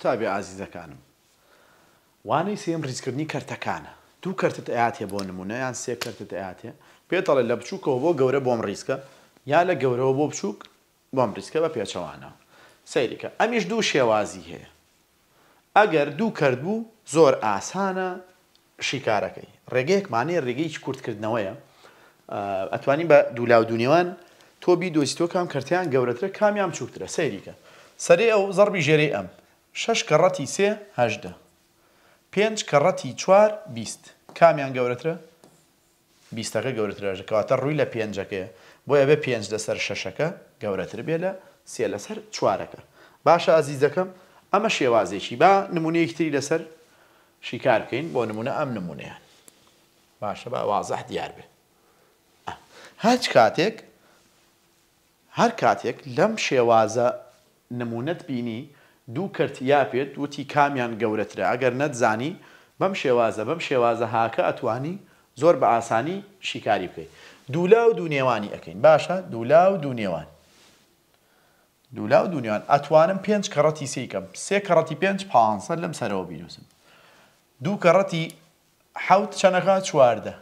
قوتابی ئازیزەکانم وانەی سێم ریزکردنی کەرتەکانە دوو کەرتت ئااتێ بۆ نمونەیان سێ کەرتت ئااتێ پێتەڵێ لە بچووکەوە بۆ گەورە بۆم ریسکە یا لە گەورەوە بۆ بچووک بۆم ریسکە بە پێچەوانە سەیریکە ئەمیش دوو شێوازی هەیە ئەگەر دوو کرد بوو زۆر ئاسانە شیکارەکەی ڕێگەیەکمانەیە ڕێگەی کورتکردنەوەیە ئەتوانی بە دوولاو دونێوان تۆبی دۆستۆ کام کردیان گەورەترە کامیان چوکترە سەیریکە سەری ئەو زەربی ژێری ئەم شش کەڕەتی سێ هەشدە پێنج کەڕەتی چوار بیست کامیان گەورەترە بیستەکە گەورەترژە کەواتە ڕووی لە پێنجەکەی بۆ ئەبێ پێنج لەسەر شەشەکە گەورەتر بێ لە سێ لەسەر چوارەکە باشە ئازیزەکەم ئەمە شێوازێکی با نمونەیەکتری لەسەر شیکار بکەین بۆ نمونە ئەم نمونەیان باشە بە وازەح دیار بێ هەچ کاتێک هەر کاتێک لەم شێوازە نمونەت بینی دوو کرد یا پێت وتی کامیان گەورەترە ئەگەر نەتزانی بەم شێوازە بەم شێوازە هاکە ئەتوانی زۆر بە ئاسانی شیکاری بکەیت دوولا و دونێوانی ئەەکەین باشە دوولا و دونێوان دوولا و دونیوان ئەتوانم پێنج کەڕەتی سیکەم سێ کەڕەتی پێنج پاسە لەم سەرەوە بینوسم دوو کەڕەتی حوت چەنەکە چواردە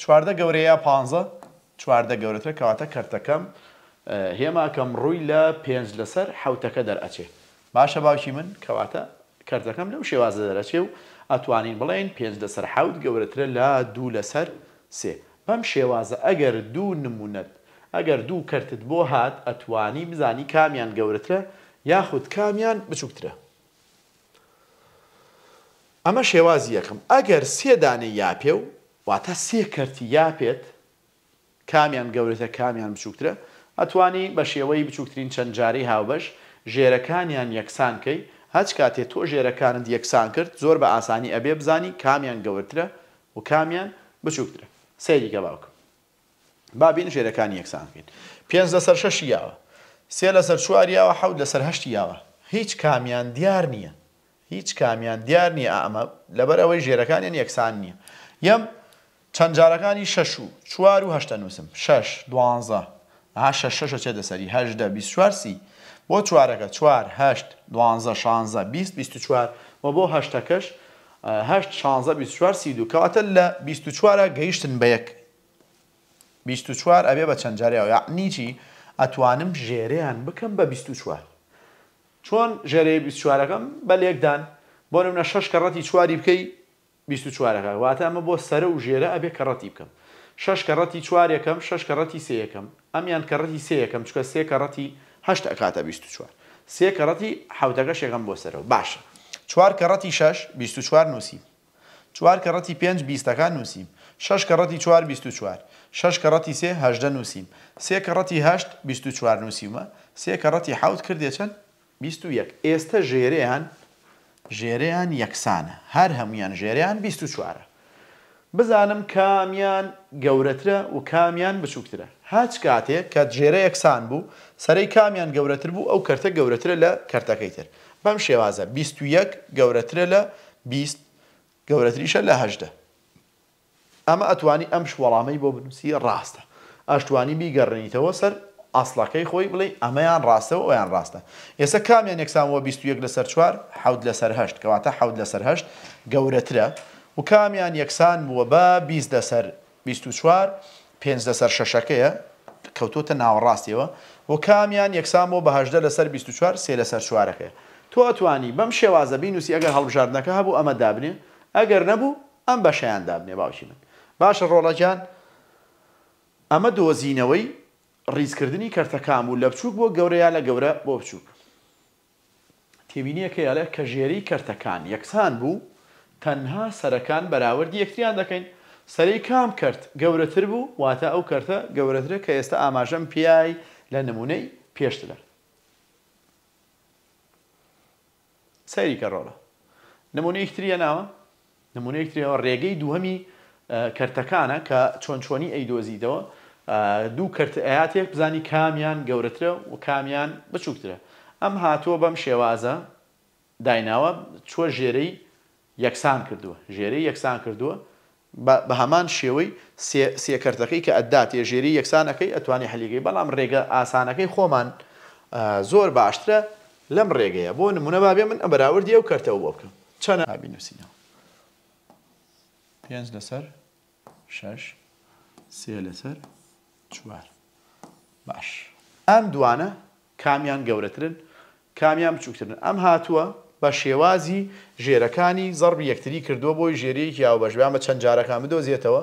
چواردە گەورەیە پ چواردە گەورەتە کەواتە کەرتەکەم هێماکەم ڕووی لە پێنج لەسەر حوتەکە دەرئەچێت باشە باوکی من کەواتە کەردەکەم لەو شێوازە دەرەچێ و ئەتوانین بڵێن پێنج لەسەر حوت گەورەترە لا دوو لەسەر سێ بەم شێوازە ئەگەر دوو نمونەت ئەگەر دوو کردت بۆ هات ئەتوانی بزانی کامیان گەورەترە یاخود کامیان بچووکترە. ئەمە شێوازی یەکەم ئەگەر سێدانەی یاپێ و واتە سێ کەرتی یاپێت کامیان گەورەتە کامیان بچووکترە ئەتوانی بە شێوەی بچووکترین چەند جاری هاوبەش ژێرەکانیان یەکسان کەی هەچ کاتێ تۆ ژێرەکانت یەکسان کرد زۆر بە ئاسانی ئەبێ بزانی کامیان گەورترە و کامیان بچووکترە سەیری گە باوکم بابین ژێرەکانی یەکسان بکەین پێنج لەسەر شەشی یاوە سێ لەسەر چواریاوە حەوت لەسەر هەشتی یاوە هیچ کامیان دیار نییە هیچ کامیان دیار نییە ئەمە لەبەر ئەوەی ژێرەکانیان یەکسان نییە یەم چەندجارەکانی شەش و چوار و هەشتە نووسم شش دوانزە ها شەشە چێ دەسەری هەشدە بیوارسی بۆ چوارەکە چوار هەشت دوانزە شانزە بیست بیست چوار و بۆ هەشتەکەش هەشت شانزە بیست چوار سی دو کەواتە لە بیست چوارە گەیشتن بە یەک بیست چوار ئەبێ بە چەندجاریەوە یاعنیچی ئەتوانم ژێریان بکەم بە بیست چوار چۆن ژێرەی بیست چوارەکەم بە لێکدان بۆ نمونە شش کەڕەتی چواری بکەی بیست چوارەکە واتە ئەمە بۆ سەرە و ژێرە ئەبێ کەڕەتی بکەم شش کەڕەتی چوارەکەم شش کەڕەتی سەیەکەم ئەمیان کەڕەتی سەیەکەم چکە سێ کەڕەتی هەشت ئەکاتە 24 سێ کەڕەتی حوتەکە شێگەم بۆ سەرەوە باشە چوار کەڕەتی 6 24 نووسیم چوار کەڕەتی پێنج بیستەکان نووسیم شش کەڕەتی چوار 24 شش کەڕەتی سێ هەشدە نووسیم سێ کەڕەتی هەشت 24 نووسیمە سێ کەڕەتی حوت کردێ چەند 21 ئێستا ژێرەیان ژێرەیان یەکسانە هەر هەمویان ژێرەیان 24ە بزانم کامیان گەورەترە و کامیان بچووکترە هاچ کاتێک کە ژێرە یەکسان بوو سەرەی کامیان گەورەتر بوو ئەو کەرتە گەورەترە لە کەرتەکەی تر بەم شێوازە 21 گەورەترە لە 20 گەورەتریشە لە هەشدە ئەمە ئەتوانی ئەم شوەڵامەی بۆ بنووسی ڕاستە ئاشتوانی بیگەڕێنیتەوە سەر ئاسڵەکەی خۆی بڵێ ئەمەیان ڕاستەوە ئەویان ڕاستە ئێستا کامیان یەکسانەوە 21 لەسەر چوار حەود لەسەر هەشت کەواتە حەود لەسەر هەشت گەورەترە و کامیان یەکسان بووە بە 20 دەسەر 24 پێ دەسەر شەشەکەیە کەوتوتە ناوەڕاستیەوە و کامیان یەکسان بۆ بەهدە لەسەر 24 سێ لەسەر چوارەکەی تۆ ئەتوانی بەم شێوازە بینوسی ئەگەر هەڵبژاردنەکە هەبوو ئەمە دابنێ ئەگەر نەبوو ئەم بەشیان دابنێ باوشی من باشە ڕۆڵەجان ئەمە دۆزینەوەی ڕیزکردنی کەرتەکام و لە بچووک بۆ گەورەیە لە گەورە بۆ بچووک تێبینیەکە یاڵێ کە ژێری کەرتەکان یەکسان بوو تەنها سەرەکان بەراوردی یەکتیان دەکەین سەری کام کرد گەورەتر بوو واتە ئەو کەرتە گەورەترە کە ئێستا ئاماژەم پیای لە نمونەی پێشترە سەیری کەڕۆڵە نمونەی یەکتریە ناوە نمونەی یەکتریەوە ڕێگەی دووهەمی کەرتەکانە کە چۆن چۆنی ئەیدۆزیدەوە دوو کەرتەیاتێک بزانی کامیان گەورەترە و کامیان بچووکترە ئەم هاتووە بەم شێوازە دایناوە چوە ژێرەی یەکسان کردووە ژێری یەکسان کردووە بە هەمان شێوەی سێکردەکەی کە ئەدات ێژێری یەکسانەکەی ئەتوانی حلیگەی بەڵام ڕێگە ئاسانەکەی خۆمان زۆر باشترە لەم ڕێگەیە بۆ نمونە بابێ من ئەبراوردی ئەو کەرتەوە بۆ بکەم چەنە هابی نووسینەوە پێنج لەسەر شش سێ لەسەر چوار باش ئەم دوانە کامیان گەورەترن کامیان بچووکترن ئەم هاتووە بە شێوازی ژێرەکانی زەرب یەکتری کردووە بۆی ژێرەیەکی ئەو بەژویان بە چەند جارەکان بدۆزیێتەوە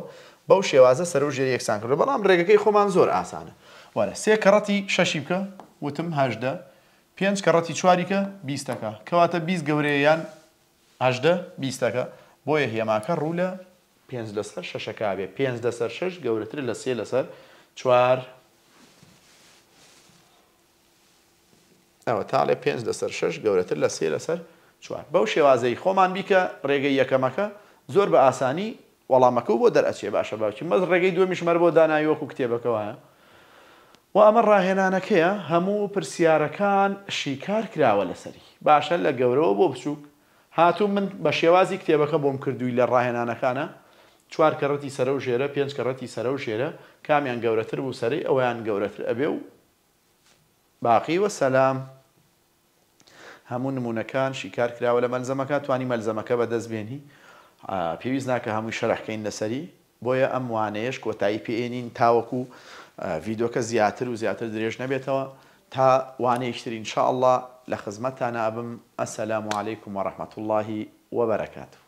بەو شێوازە سەر و ژێری یەکسان کردو بەڵام ڕێگەکەی خۆمان زۆر ئاسانە وەرە سێ کەڕەتی شەشی بکە وتم هەشدە پێنج کەڕەتی چواریکە بیستەکە کەواتە بیست گەورەیەیان هەشدە بیستەکە بۆیە هێماکە ڕوو لە پێنج لەسەر شەشەکە بێ پێنج لەسەر شش گەورەتر لە سێ لەسەر چوار ئەوە تاڵێ پێنج لەسەر شش گەورەتر لە سێ لەسەر چوار بەو شێوازەی خۆمان بیکە ڕێگەی یەکەمەکە زۆر بە ئاسانی وەڵامەکە و بۆ دەرەچێ باشە باوکی مەز ڕێگەی دومیشمەر بۆ داناوەکو کتێبەکەوایە و ئەمە ڕاهێنانەکەیە هەموو پرسیارەکان شیکار کراوە لەسەری باشە لە گەورەوە بۆ بچووک هاتوو من بە شێوازی کتێبەکە بۆم کردووی لە ڕاهێنانەکانە چوار کەڕەتی سەرە و ژێرە پێنج کەڕەتی سەرە و ژێرە کامیان گەورەتر بوو سەری ئەویان گەورەتر ئەبێ و باقی وە سەسلام. هەموو نمونونەکان شیکار کراوە لە مەلزەمەکە توانی مەلزەمەکە بەدەست بێنی پێویست ناکە هەمووی شەرحکەین لەسەری بۆیە ئەم وانەیەش کۆتایی پێێنین تاوەکو ڤیددیوکە زیاتر و زیاتر درێژ نەبێتەوە تا وانەیەشترین شاءله لە خزمەتانە ئەبم ئەسەلام و عليهیکم و ڕحمەت اللهی وبركاته